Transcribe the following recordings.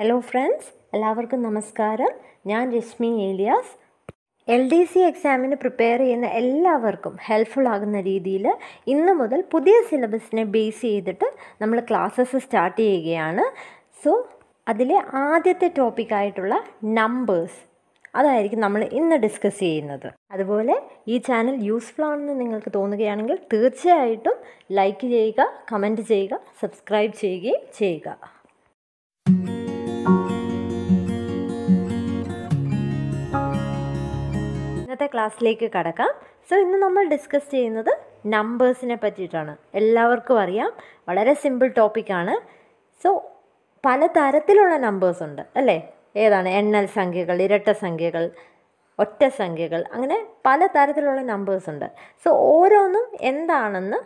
hello friends എല്ലാവർക്കും നമസ്കാരം ഞാൻ Reshmi Elias L D C എക്സാമിന് പ്രിപ്പയർ ചെയ്യുന്ന എല്ലാവർക്കും ഹെൽപ്ഫുൾ ആകുന്ന രീതിയിൽ ഇന്നു മുതൽ പുതിയ സിലബസിനെ ബേസ് ചെയ്തിട്ട് നമ്മൾ ക്ലാസ്സസ് സ്റ്റാർട്ട് ചെയ്യുകയാണ് സോ അതിലെ ആദ്യത്തെ ടോപ്പിക്കായിട്ടുള്ള നമ്പേഴ്സ് അതായിരിക്കും നമ്മൾ ഇന്ന് ഡിസ്കസ് ചെയ്യുന്നത് അതുപോലെ ഈ ചാനൽ യൂസ്ഫുൾ ആണെന്ന് നിങ്ങൾക്ക് തോന്നുകയാണെങ്കിൽ തീർച്ചയായിട്ടും ലൈക്ക് ചെയ്യുക കമൻറ്റ് ചെയ്യുക സബ്സ്ക്രൈബ് ചെയ്യുകയും ചെയ്യുക ഇന്നത്തെ ക്ലാസ്സിലേക്ക് കടക്കാം സോ ഇന്ന് നമ്മൾ ഡിസ്കസ് ചെയ്യുന്നത് നമ്പേഴ്സിനെ പറ്റിയിട്ടാണ് എല്ലാവർക്കും അറിയാം വളരെ സിമ്പിൾ ടോപ്പിക്കാണ് സോ പല തരത്തിലുള്ള നമ്പേഴ്സ് ഉണ്ട് അല്ലേ ഏതാണ് എണ്ണൽ സംഖ്യകൾ ഇരട്ട സംഖ്യകൾ ഒറ്റ സംഖ്യകൾ അങ്ങനെ പല തരത്തിലുള്ള നമ്പേഴ്സ് ഉണ്ട് സോ ഓരോന്നും എന്താണെന്ന്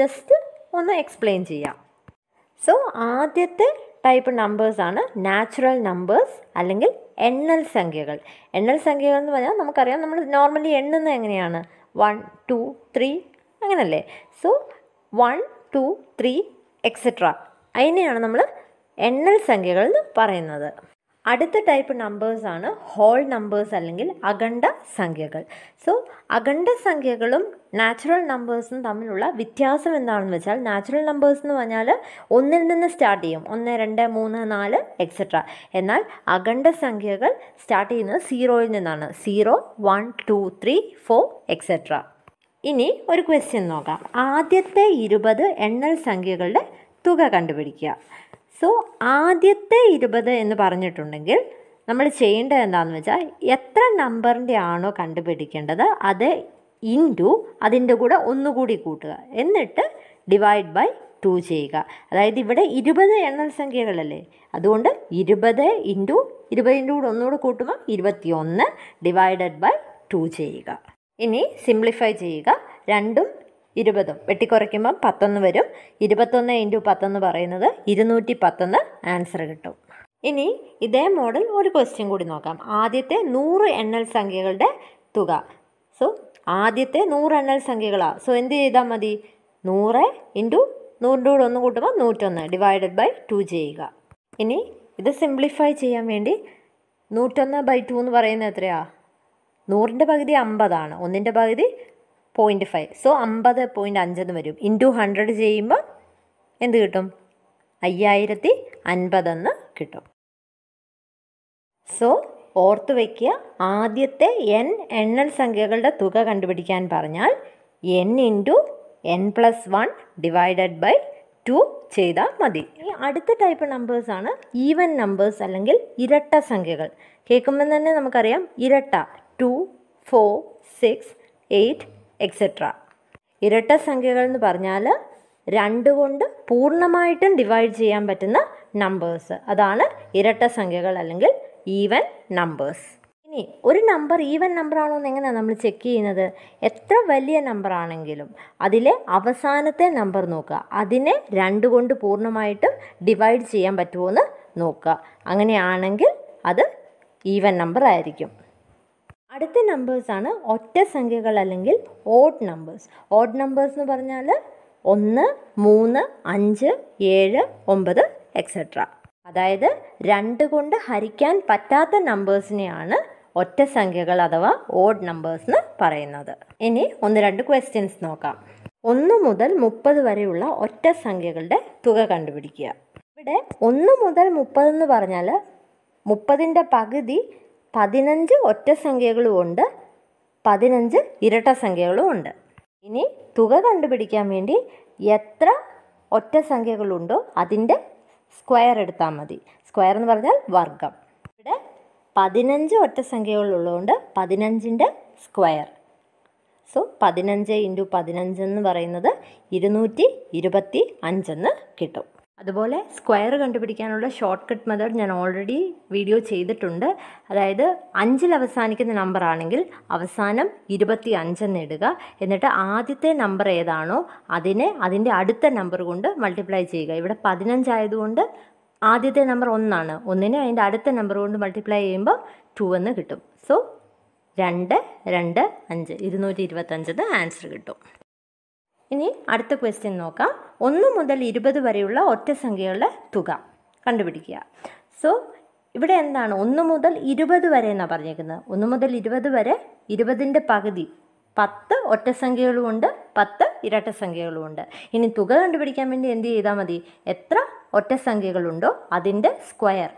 ജസ്റ്റ് ഒന്ന് എക്സ്പ്ലെയിൻ ചെയ്യാം സോ ആദ്യത്തെ ടൈപ്പ് നമ്പേഴ്സാണ് നാച്ചുറൽ നമ്പേഴ്സ് അല്ലെങ്കിൽ എണ്ണൽ സംഖ്യകൾ എണ്ണൽ സംഖ്യകൾ എന്ന് പറഞ്ഞാൽ നമുക്കറിയാം നമ്മൾ നോർമലി എണ്ണുന്നത് എങ്ങനെയാണ് വൺ ടു ത്രീ അങ്ങനല്ലേ so one two three etcetera അതിനെയാണ് നമ്മൾ എണ്ണൽ സംഖ്യകൾ എന്ന് പറയുന്നത് അടുത്ത ടൈപ്പ് നമ്പേഴ്സാണ് ഹോൾ നമ്പേഴ്സ് അല്ലെങ്കിൽ അഖണ്ഡ സംഖ്യകൾ സോ അഖണ്ഡ സംഖ്യകളും നാച്ചുറൽ നമ്പേഴ്സും തമ്മിലുള്ള വ്യത്യാസം എന്താണെന്ന് വെച്ചാൽ നാച്ചുറൽ നമ്പേഴ്സ് എന്ന് പറഞ്ഞാൽ ഒന്നിൽ നിന്ന് സ്റ്റാർട്ട് ചെയ്യും ഒന്ന് രണ്ട് മൂന്ന് നാല് എക്സെട്ര എന്നാൽ അഖണ്ഡ സംഖ്യകൾ സ്റ്റാർട്ട് ചെയ്യുന്നത് സീറോയിൽ നിന്നാണ് zero one two three four etcetera ഇനി ഒരു ക്വസ്റ്റ്യൻ നോക്കാം ആദ്യത്തെ ഇരുപത് എണ്ണൽ സംഖ്യകളുടെ തുക കണ്ടുപിടിക്കുക സോ ആദ്യത്തെ ഇരുപത് എന്ന് പറഞ്ഞിട്ടുണ്ടെങ്കിൽ നമ്മൾ ചെയ്യേണ്ടത് എന്താണെന്ന് വെച്ചാൽ എത്ര നമ്പറിൻ്റെ ആണോ കണ്ടുപിടിക്കേണ്ടത് അത് ഇൻറ്റു അതിൻ്റെ കൂടെ ഒന്നുകൂടി കൂട്ടുക എന്നിട്ട് ഡിവൈഡ് ബൈ ടു ചെയ്യുക അതായത് ഇവിടെ ഇരുപത് എണ്ണൽ സംഖ്യകളല്ലേ അതുകൊണ്ട് ഇരുപത് ഇൻറ്റു ഇരുപതിൻ്റെ കൂടെ ഒന്നുകൂടെ കൂട്ടുമ്പോൾ ഒന്ന് ഡിവൈഡഡ് ബൈ ടു ചെയ്യുക ഇനി സിംപ്ലിഫൈ ചെയ്യുക രണ്ടും ഇരുപതും വെട്ടിക്കുറയ്ക്കുമ്പം പത്തൊന്ന് വരും ഇരുപത്തൊന്ന് ഇൻറ്റു പത്തെന്ന് പറയുന്നത് ഇരുന്നൂറ്റി പത്തെന്ന് ആൻസർ കിട്ടും ഇനി ഇതേ മോഡൽ ഒരു ക്വസ്റ്റ്യൻ കൂടി നോക്കാം ആദ്യത്തെ നൂറ് എണ്ണൽ സംഖ്യകളുടെ തുക സോ ആദ്യത്തെ നൂറ് എണ്ണൽ സംഖ്യകളാണ് സോ എന്ത് ചെയ്താൽ മതി നൂറ് ഇൻറ്റു നൂറിൻ്റെ കൂടെ ഒന്ന് കൂട്ടുമ്പോൾ നൂറ്റൊന്ന് ഡിവൈഡഡ് ബൈ ടു ചെയ്യുക ഇനി ഇത് സിംപ്ലിഫൈ ചെയ്യാൻ വേണ്ടി നൂറ്റൊന്ന് ബൈ ടു എന്ന് പറയുന്നത് എത്രയാണ് നൂറിൻ്റെ പകുതി അമ്പതാണ് ഒന്നിൻ്റെ പകുതി പോയിൻറ്റ് ഫൈവ് സോ അമ്പത് പോയിൻറ്റ് അഞ്ചെന്ന് വരും ഇൻറ്റു ഹൺഡ്രഡ് ചെയ്യുമ്പോൾ എന്ത് കിട്ടും അയ്യായിരത്തി അൻപതെന്ന് കിട്ടും സോ ഓർത്ത് വയ്ക്കുക ആദ്യത്തെ എൻ എണ്ണൽ സംഖ്യകളുടെ തുക കണ്ടുപിടിക്കാൻ പറഞ്ഞാൽ N into N plus one divided by two ചെയ്താൽ മതി ഈ അടുത്ത ടൈപ്പ് നമ്പേഴ്സാണ് ഈവൻ നമ്പേഴ്സ് അല്ലെങ്കിൽ ഇരട്ട സംഖ്യകൾ കേൾക്കുമ്പോൾ തന്നെ നമുക്കറിയാം ഇരട്ട two four six eight etcetera ഇരട്ട സംഖ്യകൾ എന്ന് പറഞ്ഞാൽ രണ്ട് കൊണ്ട് പൂർണ്ണമായിട്ടും ഡിവൈഡ് ചെയ്യാൻ പറ്റുന്ന നമ്പേഴ്സ് അതാണ് ഇരട്ട സംഖ്യകൾ അല്ലെങ്കിൽ ഈവൻ നമ്പേഴ്സ് ഇനി ഒരു നമ്പർ ഈവൻ നമ്പറാണോ എന്ന് എങ്ങനെയാണ് നമ്മൾ ചെക്ക് ചെയ്യുന്നത് എത്ര വലിയ നമ്പർ ആണെങ്കിലും അതിലെ അവസാനത്തെ നമ്പർ നോക്കുക അതിനെ രണ്ട് കൊണ്ട് പൂർണ്ണമായിട്ടും ഡിവൈഡ് ചെയ്യാൻ പറ്റുമോ എന്ന് നോക്കുക അങ്ങനെയാണെങ്കിൽ അത് ഈവൻ നമ്പർ ആയിരിക്കും അടുത്ത നമ്പേഴ്സാണ് ഒറ്റ സംഖ്യകൾ അല്ലെങ്കിൽ ഓഡ് നമ്പേഴ്സ് ഓഡ് നമ്പേഴ്സ് എന്ന് പറഞ്ഞാൽ ഒന്ന് മൂന്ന് അഞ്ച് ഏഴ് ഒമ്പത് എക്സെട്ര അതായത് രണ്ട് കൊണ്ട് ഹരിക്കാൻ പറ്റാത്ത നമ്പേഴ്സിനെയാണ് ഒറ്റ സംഖ്യകൾ അഥവാ ഓഡ് നമ്പേഴ്സ് എന്ന് പറയുന്നത് ഇനി ഒന്ന് രണ്ട് ക്വസ്റ്റ്യൻസ് നോക്കാം ഒന്ന് മുതൽ മുപ്പത് വരെയുള്ള ഒറ്റ സംഖ്യകളുടെ തുക കണ്ടുപിടിക്കുക ഇവിടെ ഒന്ന് മുതൽ മുപ്പതെന്ന് പറഞ്ഞാൽ മുപ്പതിൻ്റെ പകുതി പതിനഞ്ച് ഒറ്റ സംഖ്യകളുമുണ്ട് പതിനഞ്ച് ഇരട്ട സംഖ്യകളുമുണ്ട് ഇനി തുക കണ്ടുപിടിക്കാൻ വേണ്ടി എത്ര ഒറ്റ സംഖ്യകളുണ്ടോ അതിൻ്റെ സ്ക്വയർ എടുത്താൽ മതി സ്ക്വയർ എന്ന് പറഞ്ഞാൽ വർഗം ഇവിടെ പതിനഞ്ച് ഒറ്റ സംഖ്യകളുള്ളതുകൊണ്ട് പതിനഞ്ചിൻ്റെ സ്ക്വയർ സോ പതിനഞ്ച് ഇൻറ്റു പതിനഞ്ചെന്ന് പറയുന്നത് ഇരുന്നൂറ്റി ഇരുപത്തി അഞ്ചെന്ന് കിട്ടും അതുപോലെ സ്ക്വയർ കണ്ടുപിടിക്കാനുള്ള ഷോർട്ട് കട്ട് മെത്തേഡ് ഞാൻ ഓൾറെഡി വീഡിയോ ചെയ്തിട്ടുണ്ട് അതായത് അഞ്ചിൽ അവസാനിക്കുന്ന നമ്പർ ആണെങ്കിൽ അവസാനം ഇരുപത്തി അഞ്ചെന്ന് ഇടുക എന്നിട്ട് ആദ്യത്തെ നമ്പർ ഏതാണോ അതിനെ അതിൻ്റെ അടുത്ത നമ്പർ കൊണ്ട് മൾട്ടിപ്ലൈ ചെയ്യുക ഇവിടെ പതിനഞ്ചായതുകൊണ്ട് ആദ്യത്തെ നമ്പർ ഒന്നാണ് ഒന്നിനെ അതിൻ്റെ അടുത്ത നമ്പർ കൊണ്ട് മൾട്ടിപ്ലൈ ചെയ്യുമ്പോൾ ടു എന്ന് കിട്ടും സോ രണ്ട് രണ്ട് അഞ്ച് ഇരുന്നൂറ്റി ഇരുപത്തഞ്ചെന്ന് ആൻസർ കിട്ടും ഇനി അടുത്ത ക്വസ്റ്റ്യൻ നോക്കാം ഒന്ന് മുതൽ ഇരുപത് വരെയുള്ള ഒറ്റ സംഖ്യകളുടെ തുക കണ്ടുപിടിക്കുക സോ ഇവിടെ എന്താണ് ഒന്ന് മുതൽ ഇരുപത് വരെ എന്നാണ് പറഞ്ഞേക്കുന്നത് ഒന്ന് മുതൽ ഇരുപത് വരെ ഇരുപതിൻ്റെ പകുതി പത്ത് ഒറ്റ സംഖ്യകളുമുണ്ട് പത്ത് ഇരട്ട സംഖ്യകളുമുണ്ട് ഇനി തുക കണ്ടുപിടിക്കാൻ വേണ്ടി എന്ത് ചെയ്താൽ മതി എത്ര ഒറ്റ സംഖ്യകളുണ്ടോ അതിൻ്റെ സ്ക്വയർ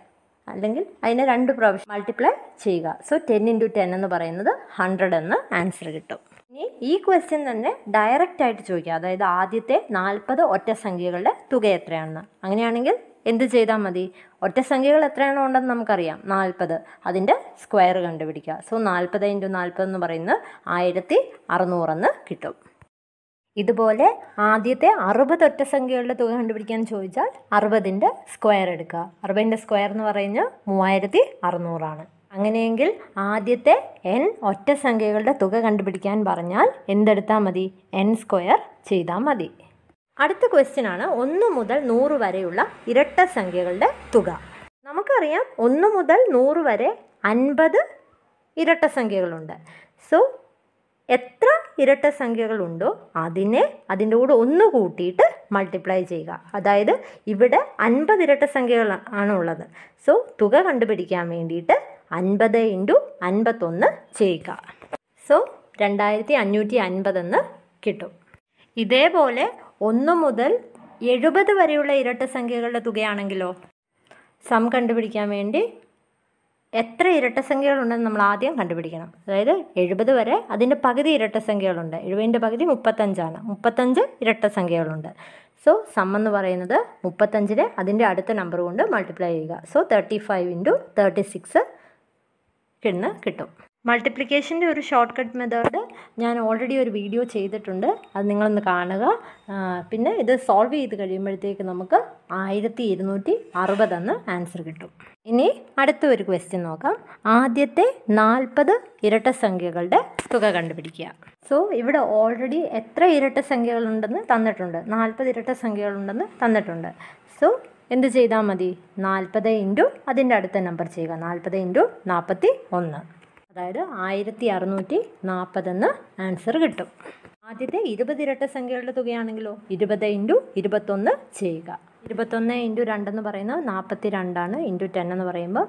അല്ലെങ്കിൽ അതിനെ രണ്ട് പ്രാവശ്യം മൾട്ടിപ്ലൈ ചെയ്യുക സോ ടെൻ ഇൻറ്റു ടെൻ എന്ന് പറയുന്നത് ഹൺഡ്രഡ് എന്ന് ആൻസർ കിട്ടും ഇനി ഈ ക്വസ്റ്റ്യൻ തന്നെ ഡയറക്റ്റ് ആയിട്ട് ചോദിക്കുക അതായത് ആദ്യത്തെ നാൽപ്പത് ഒറ്റ സംഖ്യകളുടെ തുക എത്രയാണെന്ന് അങ്ങനെയാണെങ്കിൽ എന്ത് ചെയ്താൽ മതി ഒറ്റ സംഖ്യകൾ എത്രയാണോ ഉണ്ടെന്ന് നമുക്കറിയാം നാൽപ്പത് അതിൻ്റെ സ്ക്വയർ കണ്ടുപിടിക്കുക സോ നാൽപ്പത് ഇൻറ്റു നാൽപ്പത് എന്ന് പറയുന്നത് ആയിരത്തി അറുന്നൂറെന്ന് കിട്ടും ഇതുപോലെ ആദ്യത്തെ അറുപത് ഒറ്റ സംഖ്യകളുടെ തുക കണ്ടുപിടിക്കാൻ ചോദിച്ചാൽ അറുപതിൻ്റെ സ്ക്വയർ എടുക്കുക അറുപതിൻ്റെ സ്ക്വയർ എന്ന് പറയുന്നത് മൂവായിരത്തി അറുന്നൂറാണ് അങ്ങനെയെങ്കിൽ ആദ്യത്തെ എൻ ഒറ്റ സംഖ്യകളുടെ തുക കണ്ടുപിടിക്കാൻ പറഞ്ഞാൽ എന്തെടുത്താൽ മതി എൻ സ്ക്വയർ ചെയ്താൽ മതി അടുത്ത ക്വസ്റ്റ്യൻ ആണ് ഒന്ന് മുതൽ നൂറ് വരെയുള്ള ഇരട്ട സംഖ്യകളുടെ തുക നമുക്കറിയാം ഒന്ന് മുതൽ നൂറ് വരെ അൻപത് ഇരട്ട സംഖ്യകളുണ്ട് സോ എത്ര ഇരട്ട സംഖ്യകളുണ്ടോ അതിനെ അതിൻ്റെ കൂടെ ഒന്ന് കൂട്ടിയിട്ട് മൾട്ടിപ്ലൈ ചെയ്യുക അതായത് ഇവിടെ അൻപത് ഇരട്ട സംഖ്യകൾ ആണുള്ളത് സോ തുക കണ്ടുപിടിക്കാൻ വേണ്ടിയിട്ട് അൻപത് ഇൻറ്റു അൻപത്തൊന്ന് ചെയ്യുക സോ രണ്ടായിരത്തി അഞ്ഞൂറ്റി അൻപതെന്ന് കിട്ടും ഇതേപോലെ ഒന്ന് മുതൽ എഴുപത് വരെയുള്ള ഇരട്ട സംഖ്യകളുടെ തുകയാണെങ്കിലോ സം കണ്ടുപിടിക്കാൻ വേണ്ടി എത്ര ഇരട്ട സംഖ്യകളുണ്ടെന്ന് നമ്മൾ ആദ്യം കണ്ടുപിടിക്കണം അതായത് എഴുപത് വരെ അതിൻ്റെ പകുതി ഇരട്ട സംഖ്യകളുണ്ട് എഴുപതിൻ്റെ പകുതി മുപ്പത്തഞ്ചാണ് മുപ്പത്തഞ്ച് ഇരട്ട സംഖ്യകളുണ്ട് സോ സം എന്ന് പറയുന്നത് മുപ്പത്തഞ്ചിനെ അതിൻ്റെ അടുത്ത നമ്പർ കൊണ്ട് മൾട്ടിപ്ലൈ ചെയ്യുക so thirty five into thirty six എന്ന് കിട്ടും മൾട്ടിപ്ലിക്കേഷൻ്റെ ഒരു ഷോർട്ട് കട്ട് മെത്തേഡ് ഞാൻ ഓൾറെഡി ഒരു വീഡിയോ ചെയ്തിട്ടുണ്ട് അത് നിങ്ങളൊന്ന് കാണുക പിന്നെ ഇത് സോൾവ് ചെയ്ത് കഴിയുമ്പോഴത്തേക്ക് നമുക്ക് ആയിരത്തി ഇരുന്നൂറ്റി അറുപതെന്ന് ആൻസർ കിട്ടും ഇനി അടുത്ത ഒരു ക്വസ്റ്റ്യൻ നോക്കാം ആദ്യത്തെ നാൽപ്പത് ഇരട്ട സംഖ്യകളുടെ തുക കണ്ടുപിടിക്കുക സോ ഇവിടെ ഓൾറെഡി എത്ര ഇരട്ട സംഖ്യകളുണ്ടെന്ന് തന്നിട്ടുണ്ട് നാൽപ്പത് ഇരട്ട സംഖ്യകളുണ്ടെന്ന് തന്നിട്ടുണ്ട് സോ എന്ത് ചെയ്താൽ മതി നാൽപ്പത് ഇൻറ്റു അതിൻ്റെ അടുത്ത നമ്പർ ചെയ്യുക നാൽപ്പത് ഇൻറ്റു നാൽപ്പത്തി ഒന്ന് അതായത് ആയിരത്തി അറുന്നൂറ്റി നാൽപ്പതെന്ന് ആൻസർ കിട്ടും ആദ്യത്തെ ഇരുപത് ഇരട്ട സംഖ്യകളുടെ തുകയാണെങ്കിലോ ഇരുപത് ഇൻറ്റു ഇരുപത്തൊന്ന് ചെയ്യുക ഇരുപത്തൊന്ന് ഇൻറ്റു രണ്ടെന്ന് പറയുന്നത് നാൽപ്പത്തി രണ്ടാണ് ഇൻറ്റു ടെൻ എന്ന് പറയുമ്പോൾ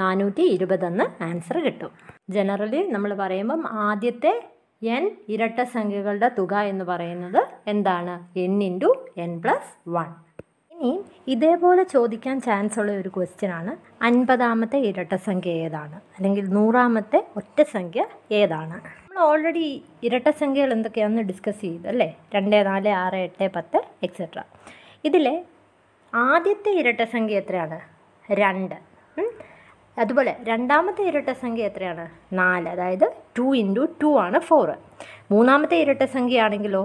നാനൂറ്റി ഇരുപതെന്ന് ആൻസർ കിട്ടും ജനറലി നമ്മൾ പറയുമ്പം ആദ്യത്തെ എൻ ഇരട്ട സംഖ്യകളുടെ തുക എന്ന് പറയുന്നത് എന്താണ് N into N plus one ഇനിയും ഇതേപോലെ ചോദിക്കാൻ ചാൻസ് ഉള്ള ഒരു ക്വസ്റ്റ്യൻ ആണ് അൻപതാമത്തെ ഇരട്ടസംഖ്യ ഏതാണ് അല്ലെങ്കിൽ നൂറാമത്തെ ഒറ്റ സംഖ്യ ഏതാണ് നമ്മൾ ഓൾറെഡി ഇരട്ടസംഖ്യകൾ എന്തൊക്കെയാണെന്ന് ഡിസ്കസ് ചെയ്തല്ലേ രണ്ട് നാല് ആറ് എട്ട് പത്ത് എക്സെട്ര ഇതിലെ ആദ്യത്തെ ഇരട്ടസംഖ്യ എത്രയാണ് രണ്ട് അതുപോലെ രണ്ടാമത്തെ ഇരട്ടസംഖ്യ എത്രയാണ് നാല് അതായത് ടു ഇൻറ്റു ടു ആണ് ഫോറ് മൂന്നാമത്തെ ഇരട്ടസംഖ്യ ആണെങ്കിലോ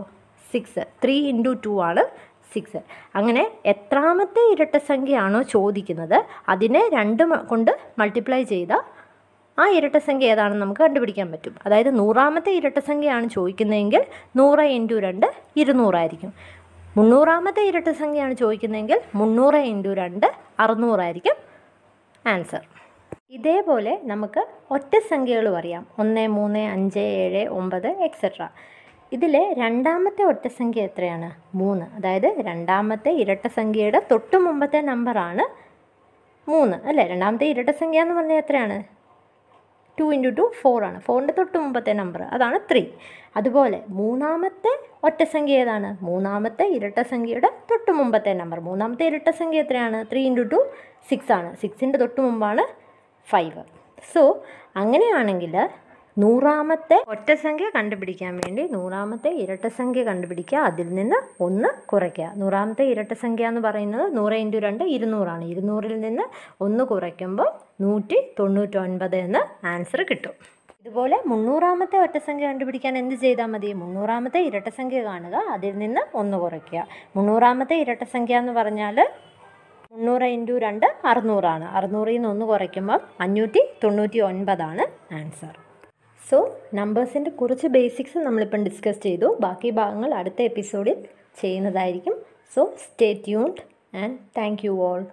സിക്സ് ത്രീ ഇൻറ്റു ടു ആണ് സിക്സ് അങ്ങനെ എത്രാമത്തെ ഇരട്ട സംഖ്യയാണോ ചോദിക്കുന്നത് അതിനെ രണ്ട് കൊണ്ട് മൾട്ടിപ്ലൈ ചെയ്ത ആ ഇരട്ട സംഖ്യ ഏതാണെന്ന് നമുക്ക് കണ്ടുപിടിക്കാൻ പറ്റും അതായത് നൂറാമത്തെ സംഖ്യയാണ് ചോദിക്കുന്നതെങ്കിൽ നൂറ് ഇൻറ്റു രണ്ട് ഇരുന്നൂറായിരിക്കും മുന്നൂറാമത്തെ സംഖ്യയാണ് ചോദിക്കുന്നതെങ്കിൽ മുന്നൂറ് ഇൻറ്റു രണ്ട് അറുന്നൂറായിരിക്കും ആൻസർ ഇതേപോലെ നമുക്ക് ഒറ്റ സംഖ്യകളും അറിയാം ഒന്ന് മൂന്ന് അഞ്ച് ഏഴ് ഒമ്പത് എക്സെട്ര ഇതിൽ രണ്ടാമത്തെ ഒറ്റ സംഖ്യ എത്രയാണ് മൂന്ന് അതായത് രണ്ടാമത്തെ ഇരട്ട സംഖ്യയുടെ തൊട്ട് മുമ്പത്തെ നമ്പറാണ് മൂന്ന് അല്ലേ രണ്ടാമത്തെ ഇരട്ട സംഖ്യ എന്ന് പറഞ്ഞാൽ എത്രയാണ് ടു ഇൻറ്റു ടു ഫോറാണ് ഫോറിൻ്റെ തൊട്ട് മുമ്പത്തെ നമ്പർ അതാണ് ത്രീ അതുപോലെ മൂന്നാമത്തെ ഒറ്റ സംഖ്യ ഏതാണ് മൂന്നാമത്തെ ഇരട്ട സംഖ്യയുടെ തൊട്ട് മുമ്പത്തെ നമ്പർ മൂന്നാമത്തെ ഇരട്ട സംഖ്യ എത്രയാണ് ത്രീ ഇൻറ്റു ടു സിക്സ് ആണ് സിക്സിൻ്റെ തൊട്ട് മുമ്പാണ് ഫൈവ് സോ അങ്ങനെയാണെങ്കിൽ നൂറാമത്തെ ഒറ്റസംഖ്യ കണ്ടുപിടിക്കാൻ വേണ്ടി നൂറാമത്തെ സംഖ്യ കണ്ടുപിടിക്കുക അതിൽ നിന്ന് ഒന്ന് കുറയ്ക്കുക നൂറാമത്തെ സംഖ്യ എന്ന് പറയുന്നത് നൂറ് ഇൻറ്റു രണ്ട് ഇരുന്നൂറാണ് ഇരുന്നൂറിൽ നിന്ന് ഒന്ന് കുറയ്ക്കുമ്പോൾ നൂറ്റി തൊണ്ണൂറ്റൊൻപത് എന്ന് ആൻസർ കിട്ടും ഇതുപോലെ മുന്നൂറാമത്തെ സംഖ്യ കണ്ടുപിടിക്കാൻ എന്ത് ചെയ്താൽ മതി മുന്നൂറാമത്തെ സംഖ്യ കാണുക അതിൽ നിന്ന് ഒന്ന് കുറയ്ക്കുക മുന്നൂറാമത്തെ സംഖ്യ എന്ന് പറഞ്ഞാൽ മുന്നൂറ് ഇൻറ്റു രണ്ട് അറുന്നൂറാണ് അറുന്നൂറിൽ നിന്ന് ഒന്ന് കുറയ്ക്കുമ്പം അഞ്ഞൂറ്റി തൊണ്ണൂറ്റി ഒൻപതാണ് ആൻസർ സോ നമ്പേഴ്സിൻ്റെ കുറച്ച് ബേസിക്സ് നമ്മളിപ്പം ഡിസ്കസ് ചെയ്തു ബാക്കി ഭാഗങ്ങൾ അടുത്ത എപ്പിസോഡിൽ ചെയ്യുന്നതായിരിക്കും so stay tuned and thank you all